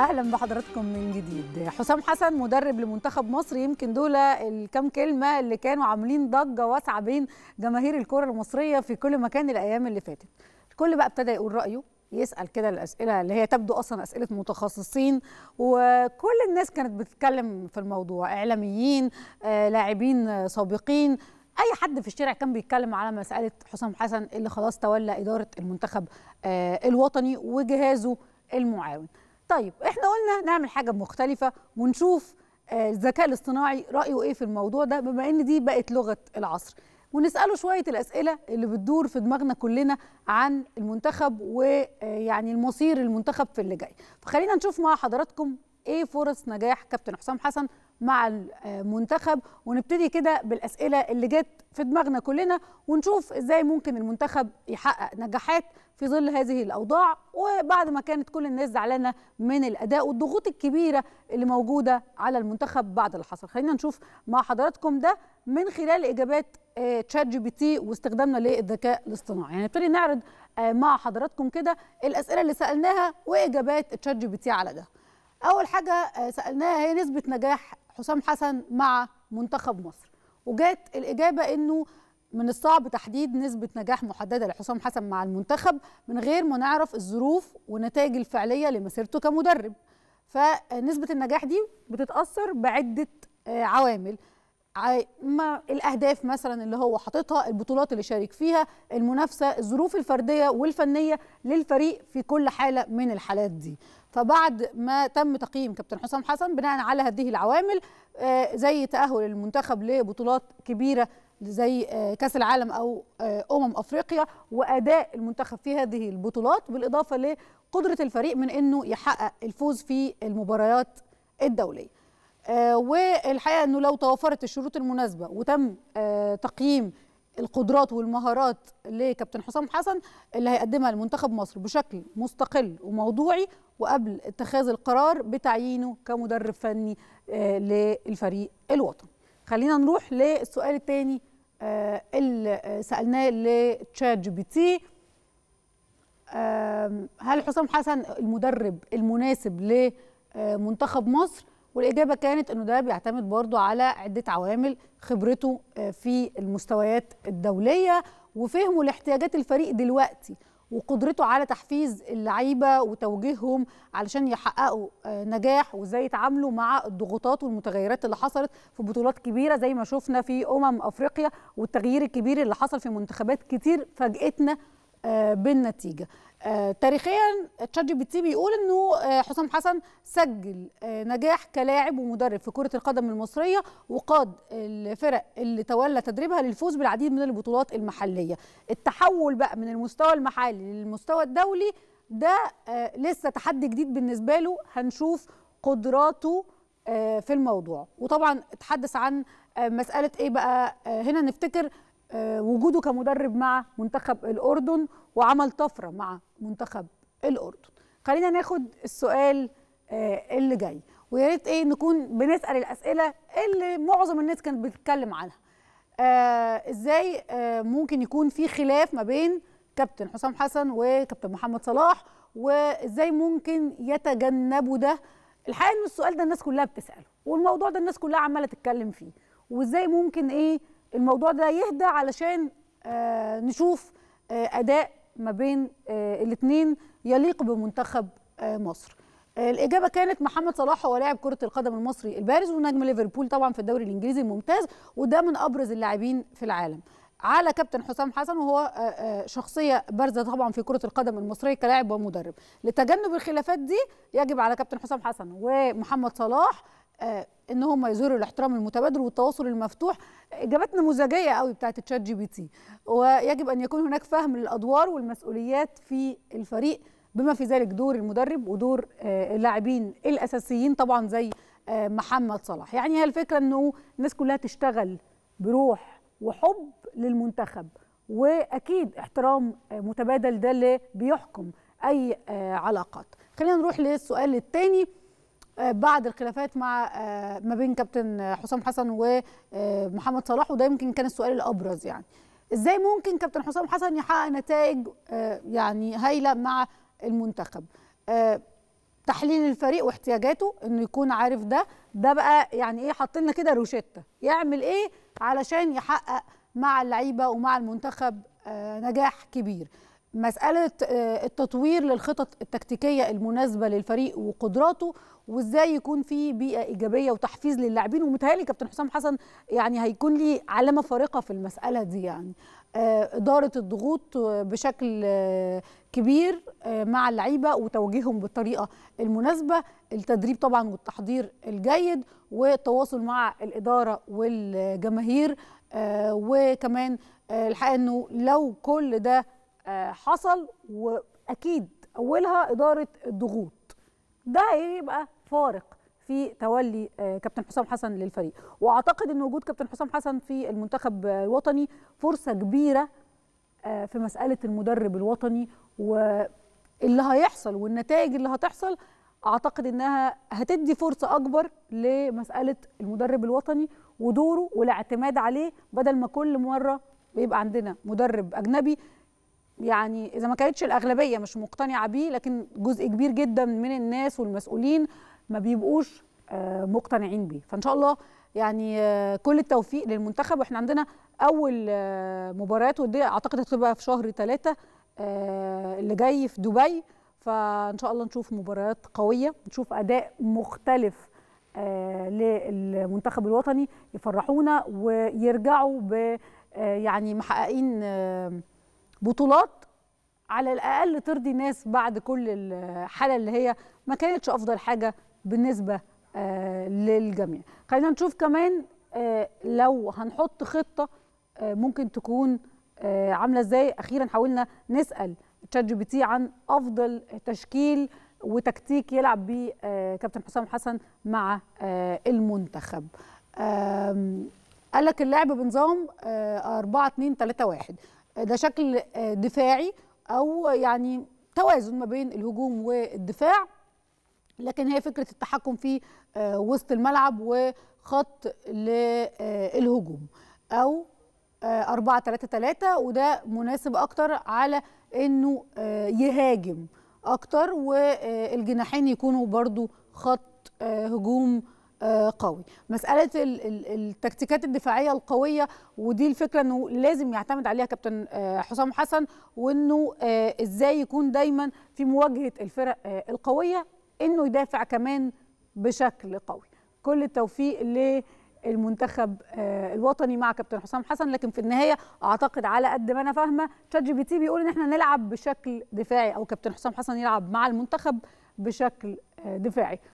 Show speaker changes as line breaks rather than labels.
اهلا بحضراتكم من جديد حسام حسن مدرب لمنتخب مصر يمكن دول الكام كلمه اللي كانوا عاملين ضجه واسعه بين جماهير الكره المصريه في كل مكان الايام اللي فاتت الكل بقى ابتدى يقول رايه يسال كده الاسئله اللي هي تبدو اصلا اسئله متخصصين وكل الناس كانت بتتكلم في الموضوع اعلاميين آه، لاعبين سابقين اي حد في الشارع كان بيتكلم على مساله حسام حسن اللي خلاص تولى اداره المنتخب آه، الوطني وجهازه المعاون طيب احنا قلنا نعمل حاجه مختلفه ونشوف آه، الذكاء الاصطناعي رايه ايه في الموضوع ده بما ان دي بقت لغه العصر ونساله شويه الاسئله اللي بتدور في دماغنا كلنا عن المنتخب ويعني آه، المصير المنتخب في اللي جاي فخلينا نشوف مع حضراتكم ايه فرص نجاح كابتن حسام حسن مع المنتخب آه، ونبتدي كده بالاسئله اللي جت في دماغنا كلنا ونشوف ازاي ممكن المنتخب يحقق نجاحات في ظل هذه الاوضاع وبعد ما كانت كل الناس زعلانه من الاداء والضغوط الكبيره اللي موجوده على المنتخب بعد اللي حصل خلينا نشوف مع حضراتكم ده من خلال اجابات تشات جي بي تي واستخدامنا للذكاء الاصطناعي يعني نبتدي نعرض آه، مع حضراتكم كده الاسئله اللي سالناها واجابات تشات جي بي تي على ده اول حاجه آه، سالناها هي نسبه نجاح حسام حسن مع منتخب مصر وجات الاجابه انه من الصعب تحديد نسبة نجاح محددة لحسام حسن مع المنتخب من غير ما نعرف الظروف ونتائج الفعلية لمسيرته كمدرب فنسبة النجاح دي بتتأثر بعدة آه، عوامل ما الاهداف مثلا اللي هو حاططها البطولات اللي شارك فيها المنافسه الظروف الفرديه والفنيه للفريق في كل حاله من الحالات دي فبعد ما تم تقييم كابتن حسام حسن بناء على هذه العوامل آه، زي تاهل المنتخب لبطولات كبيره زي آه، كاس العالم او آه، امم افريقيا واداء المنتخب في هذه البطولات بالاضافه لقدره الفريق من انه يحقق الفوز في المباريات الدوليه والحقيقه انه لو توفرت الشروط المناسبه وتم آه، تقييم القدرات والمهارات لكابتن حسام حسن اللي هيقدمها لمنتخب مصر بشكل مستقل وموضوعي وقبل اتخاذ القرار بتعيينه كمدرب فني آه، للفريق الوطني. خلينا نروح للسؤال الثاني آه، اللي سالناه لتشات جي بي تي هل حسام حسن المدرب المناسب لمنتخب مصر؟ والاجابه كانت انه ده بيعتمد برضو على عده عوامل خبرته آه، في المستويات الدوليه وفهمه لاحتياجات الفريق دلوقتي وقدرته على تحفيز اللعيبه وتوجيههم علشان يحققوا آه، نجاح وازاي يتعاملوا مع الضغوطات والمتغيرات اللي حصلت في بطولات كبيره زي ما شفنا في امم افريقيا والتغيير الكبير اللي حصل في منتخبات كتير فاجئتنا آه، بالنتيجه آه، تاريخيا تشات جي بي تي بيقول انه آه، حسام حسن سجل آه، نجاح كلاعب ومدرب في كره القدم المصريه وقاد الفرق اللي تولى تدريبها للفوز بالعديد من البطولات المحليه التحول بقى من المستوى المحلي للمستوى الدولي ده لسه تحدي جديد بالنسبه له هنشوف قدراته في الموضوع وطبعا اتحدث عن مساله ايه بقى هنا نفتكر آه، وجوده كمدرب مع منتخب الاردن وعمل طفره مع منتخب الاردن خلينا ناخد السؤال آه، اللي جاي ويا ريت ايه نكون بنسال الاسئله اللي معظم الناس كانت بتتكلم عنها آه ازاي آه ممكن يكون في خلاف ما بين كابتن حسام حسن وكابتن محمد صلاح وازاي ممكن يتجنبوا ده الحقيقه ان السؤال ده الناس كلها بتساله والموضوع ده الناس كلها عماله تتكلم فيه وازاي ممكن ايه الموضوع ده يهدى علشان آه، نشوف آه، اداء ما بين آه، الاثنين يليق بمنتخب مصر الاجابه كانت محمد صلاح هو لاعب كره القدم المصري البارز ونجم ليفربول طبعا في الدوري الانجليزي الممتاز وده من ابرز اللاعبين في العالم على كابتن حسام حسن وهو شخصيه بارزه طبعا في كره القدم المصريه كلاعب ومدرب لتجنب الخلافات دي يجب على كابتن حسام حسن ومحمد صلاح آه، ان هم يظهروا الاحترام المتبادل والتواصل المفتوح اجابات نموذجيه قوي بتاعه تشات جي بي تي ويجب ان يكون هناك فهم للادوار والمسؤوليات في الفريق بما في ذلك دور المدرب ودور آه، اللاعبين الاساسيين طبعا زي آه، محمد صلاح يعني هي الفكره انه الناس كلها تشتغل بروح وحب للمنتخب واكيد احترام متبادل ده اللي بيحكم اي علاقات خلينا نروح للسؤال الثاني آه، بعد الخلافات مع آه، ما بين كابتن حسام حسن ومحمد آه، صلاح وده يمكن كان السؤال الابرز يعني ازاي ممكن كابتن حسام حسن يحقق نتائج يعني هايله مع المنتخب تحليل الفريق واحتياجاته انه يكون عارف ده ده بقى يعني ايه حاطين لنا كده روشته يعمل ايه علشان يحقق مع اللعيبه ومع المنتخب نجاح كبير مسألة آه، التطوير للخطط التكتيكية المناسبة للفريق وقدراته وازاي يكون في بيئة إيجابية وتحفيز للاعبين ومتهيألي كابتن حسام حسن يعني هيكون لي علامة فارقة في المسألة دي يعني آه، إدارة الضغوط آه، بشكل كبير مع اللعيبة وتوجيههم بالطريقة المناسبة التدريب طبعا والتحضير الجيد والتواصل مع الإدارة والجماهير وكمان الحقيقة أنه لو كل ده آه، حصل واكيد اولها اداره الضغوط ده هيبقى فارق في تولي آه، كابتن حسام حسن للفريق واعتقد ان وجود كابتن حسام حسن في المنتخب الوطني فرصه كبيره آه، في مساله المدرب الوطني واللي هيحصل والنتائج اللي هتحصل اعتقد انها هتدي فرصه اكبر لمساله المدرب الوطني ودوره والاعتماد عليه بدل ما كل مره بيبقى عندنا مدرب اجنبي يعني اذا ما كانتش الاغلبيه مش مقتنعه بيه لكن جزء كبير جدا من الناس والمسؤولين ما بيبقوش آه، مقتنعين بيه فان شاء الله يعني آه، كل التوفيق للمنتخب واحنا عندنا اول آه، مباريات وديه اعتقد هتبقى في شهر ثلاثة اللي جاي في دبي فان شاء الله نشوف مباريات قويه نشوف اداء مختلف للمنتخب الوطني يفرحونا ويرجعوا ب يعني محققين بطولات على الاقل ترضي الناس بعد كل الحاله اللي هي ما كانتش افضل حاجه بالنسبه آه، للجميع خلينا نشوف كمان آه، لو هنحط خطه آه، ممكن تكون عامله ازاي اخيرا حاولنا نسال تشات جي بي تي عن افضل تشكيل وتكتيك يلعب بيه كابتن حسام حسن مع المنتخب قال لك اللعب بنظام 4 2 3 1 ده شكل آه، دفاعي او يعني توازن ما بين الهجوم والدفاع لكن هي فكره التحكم في آه، وسط الملعب وخط للهجوم آه، او 4 3 3 وده مناسب اكتر على انه يهاجم اكتر والجناحين يكونوا برضو خط هجوم آه، قوي مساله التكتيكات الدفاعيه القويه ودي الفكره انه لازم يعتمد عليها كابتن آه، حسام حسن وانه آه، ازاي يكون دايما في مواجهه الفرق القويه انه يدافع كمان بشكل قوي كل التوفيق للمنتخب الوطني مع كابتن حسام حسن لكن في النهايه اعتقد على قد ما انا فاهمه تشات جي بي تي بيقول ان احنا نلعب بشكل دفاعي او كابتن حسام حسن يلعب مع المنتخب بشكل دفاعي